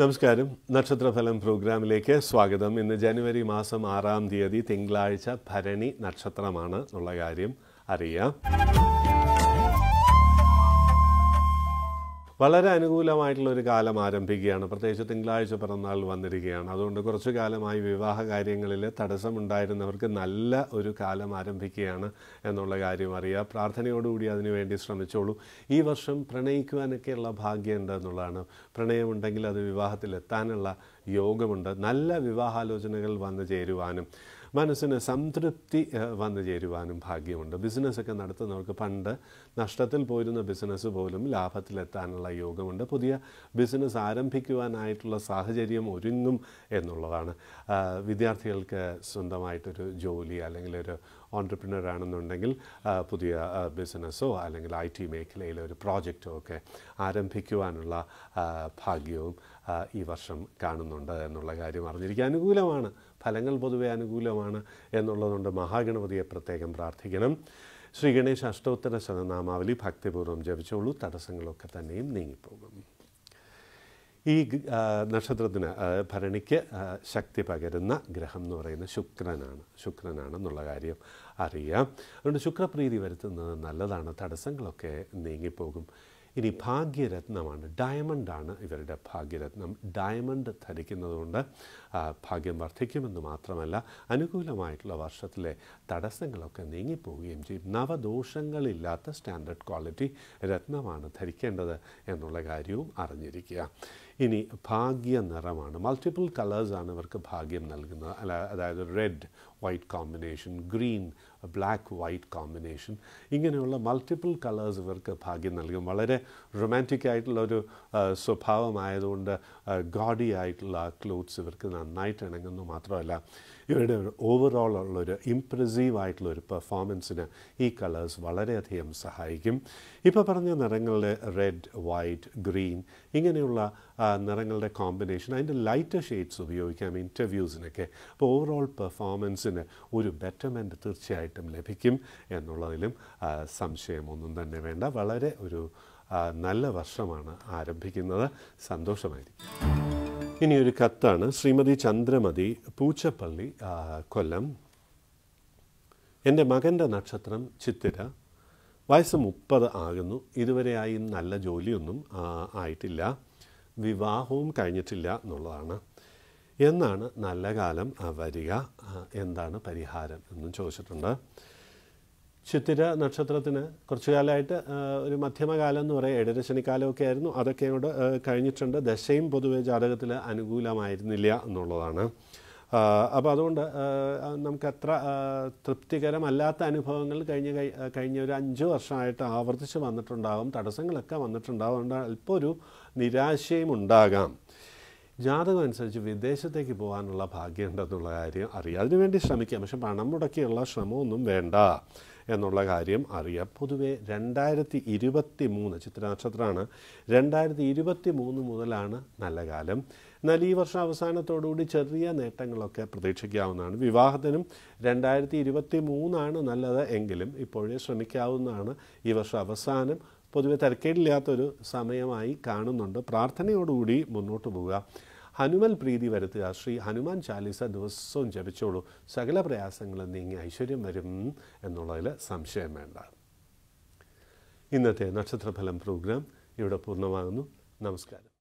നമസ്കാരം നക്ഷത്രഫലം പ്രോഗ്രാമിലേക്ക് സ്വാഗതം ഇന്ന് ജനുവരി മാസം ആറാം തീയതി തിങ്കളാഴ്ച ഭരണി നക്ഷത്രമാണ് എന്നുള്ള കാര്യം അറിയാം വളരെ അനുകൂലമായിട്ടുള്ള ഒരു കാലം ആരംഭിക്കുകയാണ് പ്രത്യേകിച്ച് തിങ്കളാഴ്ച പിറന്നാൾ വന്നിരിക്കുകയാണ് അതുകൊണ്ട് കുറച്ചു കാലമായി വിവാഹ കാര്യങ്ങളിൽ തടസ്സമുണ്ടായിരുന്നവർക്ക് നല്ല ഒരു കാലം ആരംഭിക്കുകയാണ് എന്നുള്ള കാര്യം അറിയാം പ്രാർത്ഥനയോടുകൂടി അതിനുവേണ്ടി ശ്രമിച്ചോളൂ ഈ വർഷം പ്രണയിക്കുവാനൊക്കെയുള്ള ഭാഗ്യമുണ്ട് എന്നുള്ളതാണ് പ്രണയമുണ്ടെങ്കിൽ അത് വിവാഹത്തിലെത്താനുള്ള യോഗമുണ്ട് നല്ല വിവാഹാലോചനകൾ വന്നു ചേരുവാനും മനസ്സിന് സംതൃപ്തി വന്നു ചേരുവാനും ഭാഗ്യമുണ്ട് ബിസിനസ്സൊക്കെ നടത്തുന്നവർക്ക് പണ്ട് നഷ്ടത്തിൽ പോയിരുന്ന ബിസിനസ് പോലും ലാഭത്തിലെത്താനുള്ള യോഗമുണ്ട് പുതിയ ബിസിനസ് ആരംഭിക്കുവാനായിട്ടുള്ള സാഹചര്യം ഒരുങ്ങും എന്നുള്ളതാണ് വിദ്യാർത്ഥികൾക്ക് സ്വന്തമായിട്ടൊരു ജോലി അല്ലെങ്കിൽ ഒരു ഓൺടർപ്രിനർ ആണെന്നുണ്ടെങ്കിൽ പുതിയ ബിസിനസ്സോ അല്ലെങ്കിൽ ഐ ടി മേഖലയിലെ ഒരു പ്രോജക്റ്റോ ഒക്കെ ആരംഭിക്കുവാനുള്ള ഭാഗ്യവും ഈ വർഷം കാണുന്നുണ്ട് എന്നുള്ള കാര്യം അറിഞ്ഞിരിക്കുക അനുകൂലമാണ് ഫലങ്ങൾ പൊതുവെ അനുകൂലമാണ് എന്നുള്ളതുകൊണ്ട് മഹാഗണപതിയെ പ്രത്യേകം പ്രാർത്ഥിക്കണം ശ്രീ ഗണേശ അഷ്ടോത്തര ശതനാമാവലി ഭക്തിപൂർവ്വം ജപിച്ചോളൂ തടസ്സങ്ങളൊക്കെ തന്നെയും നീങ്ങിപ്പോകും ഈ നക്ഷത്രത്തിന് ഭരണിക്ക് ശക്തി പകരുന്ന ഗ്രഹം എന്ന് പറയുന്നത് ശുക്രനാണ് ശുക്രനാണെന്നുള്ള കാര്യം അറിയാം അതുകൊണ്ട് ശുക്രപ്രീതി വരുത്തുന്നത് നല്ലതാണ് തടസ്സങ്ങളൊക്കെ നീങ്ങിപ്പോകും ഇനി ഭാഗ്യരത്നമാണ് ഡയമണ്ടാണ് ഇവരുടെ ഭാഗ്യരത്നം ഡയമണ്ട് ധരിക്കുന്നതുകൊണ്ട് ഭാഗ്യം വർദ്ധിക്കുമെന്ന് മാത്രമല്ല അനുകൂലമായിട്ടുള്ള വർഷത്തിലെ തടസ്സങ്ങളൊക്കെ നീങ്ങിപ്പോവുകയും ചെയ്യും നവദോഷങ്ങളില്ലാത്ത സ്റ്റാൻഡേർഡ് ക്വാളിറ്റി രത്നമാണ് ധരിക്കേണ്ടത് എന്നുള്ള കാര്യവും അറിഞ്ഞിരിക്കുക ഇനി ഭാഗ്യ നിറമാണ് മൾട്ടിപ്പിൾ കളേഴ്സാണ് ഇവർക്ക് ഭാഗ്യം നൽകുന്നത് അല്ല അതായത് red white combination green black white combination ഇങ്ങനെയുള്ള മൾട്ടിപ്പിൾ കളേഴ്സ് ഇവർക്ക് ഭാഗ്യം നൽകും വളരെ റൊമാൻറ്റിക് ആയിട്ടുള്ള ഒരു സ്വഭാവമായതുകൊണ്ട് ഗോഡി ആയിട്ടുള്ള ക്ലോത്ത്സ് ഇവർക്ക് നന്നായിട്ട് ഇണങ്ങുന്നു മാത്രമല്ല ഇവരുടെ ഓവറോൾ ഉള്ളൊരു ഇംപ്രസീവ് ആയിട്ടുള്ള ഒരു പെർഫോമൻസിന് ഈ കളേഴ്സ് വളരെയധികം സഹായിക്കും ഇപ്പോൾ പറഞ്ഞ നിറങ്ങളിൽ റെഡ് വൈറ്റ് ഗ്രീൻ ഇങ്ങനെയുള്ള നിറങ്ങളുടെ കോമ്പിനേഷൻ അതിൻ്റെ ലൈറ്റർ ഷെയ്ഡ്സ് ഉപയോഗിക്കാം ഇൻ്റർവ്യൂസിനൊക്കെ അപ്പോൾ ഓവറോൾ പെർഫോമൻസിന് ഒരു ബെറ്റർമെൻറ്റ് തീർച്ചയായിട്ടും ലഭിക്കും എന്നുള്ളതിലും സംശയമൊന്നും തന്നെ വേണ്ട വളരെ ഒരു നല്ല വർഷമാണ് ആരംഭിക്കുന്നത് സന്തോഷമായിരിക്കും ഇനി ഒരു കത്താണ് ശ്രീമതി ചന്ദ്രമതി പൂച്ചപ്പള്ളി കൊല്ലം എൻ്റെ മകൻ്റെ നക്ഷത്രം ചിത്തിര വയസ്സ് മുപ്പത് ആകുന്നു ഇതുവരെയായി നല്ല ജോലിയൊന്നും ആയിട്ടില്ല വിവാഹവും കഴിഞ്ഞിട്ടില്ല എന്നുള്ളതാണ് എന്നാണ് നല്ല കാലം വരിക എന്താണ് പരിഹാരം എന്നും ചോദിച്ചിട്ടുണ്ട് ചിത്തിര നക്ഷത്രത്തിന് കുറച്ചു കാലമായിട്ട് ഒരു മധ്യമകാലം എന്ന് പറയാം ഇടരശനിക്കാലമൊക്കെ ആയിരുന്നു അതൊക്കെ അങ്ങോട്ട് കഴിഞ്ഞിട്ടുണ്ട് ദശയും പൊതുവെ ജാതകത്തിൽ അനുകൂലമായിരുന്നില്ല എന്നുള്ളതാണ് അപ്പോൾ അതുകൊണ്ട് നമുക്ക് അത്ര തൃപ്തികരമല്ലാത്ത അനുഭവങ്ങൾ കഴിഞ്ഞ കഴിഞ്ഞ ഒരു അഞ്ച് വർഷമായിട്ട് ആവർത്തിച്ച് വന്നിട്ടുണ്ടാകും തടസ്സങ്ങളൊക്കെ വന്നിട്ടുണ്ടാകും അതുകൊണ്ട് അല്പം ഒരു നിരാശയും ഉണ്ടാകാം ജാതകം അനുസരിച്ച് വിദേശത്തേക്ക് പോകാനുള്ള ഭാഗ്യം ഉണ്ടെന്നുള്ള കാര്യം അറിയാം അതിനുവേണ്ടി ശ്രമിക്കാം പക്ഷെ പണം മുടക്കിയുള്ള ശ്രമമൊന്നും വേണ്ട എന്നുള്ള കാര്യം അറിയാം പൊതുവെ രണ്ടായിരത്തി ഇരുപത്തി മൂന്ന് ചിത്രനക്ഷത്രമാണ് രണ്ടായിരത്തി ഇരുപത്തി മൂന്ന് മുതലാണ് നല്ല കാലം എന്നാൽ ഈ വർഷം അവസാനത്തോടുകൂടി ചെറിയ നേട്ടങ്ങളൊക്കെ പ്രതീക്ഷിക്കാവുന്നതാണ് വിവാഹത്തിനും രണ്ടായിരത്തി ഇരുപത്തി മൂന്നാണ് നല്ലത് എങ്കിലും ഇപ്പോഴേ ശ്രമിക്കാവുന്നതാണ് ഈ വർഷം അവസാനം പൊതുവെ തിരക്കേടില്ലാത്തൊരു സമയമായി കാണുന്നുണ്ട് പ്രാർത്ഥനയോടുകൂടി മുന്നോട്ട് പോവുക ഹനുമൻ പ്രീതി വരുത്തുക ശ്രീ ഹനുമാൻ ചാലീസ ദിവസവും ജപിച്ചോളൂ സകല പ്രയാസങ്ങളും നീങ്ങി ഐശ്വര്യം വരും എന്നുള്ളതിൽ സംശയം വേണ്ട ഇന്നത്തെ നക്ഷത്രഫലം പ്രോഗ്രാം ഇവിടെ പൂർണ്ണമാകുന്നു നമസ്കാരം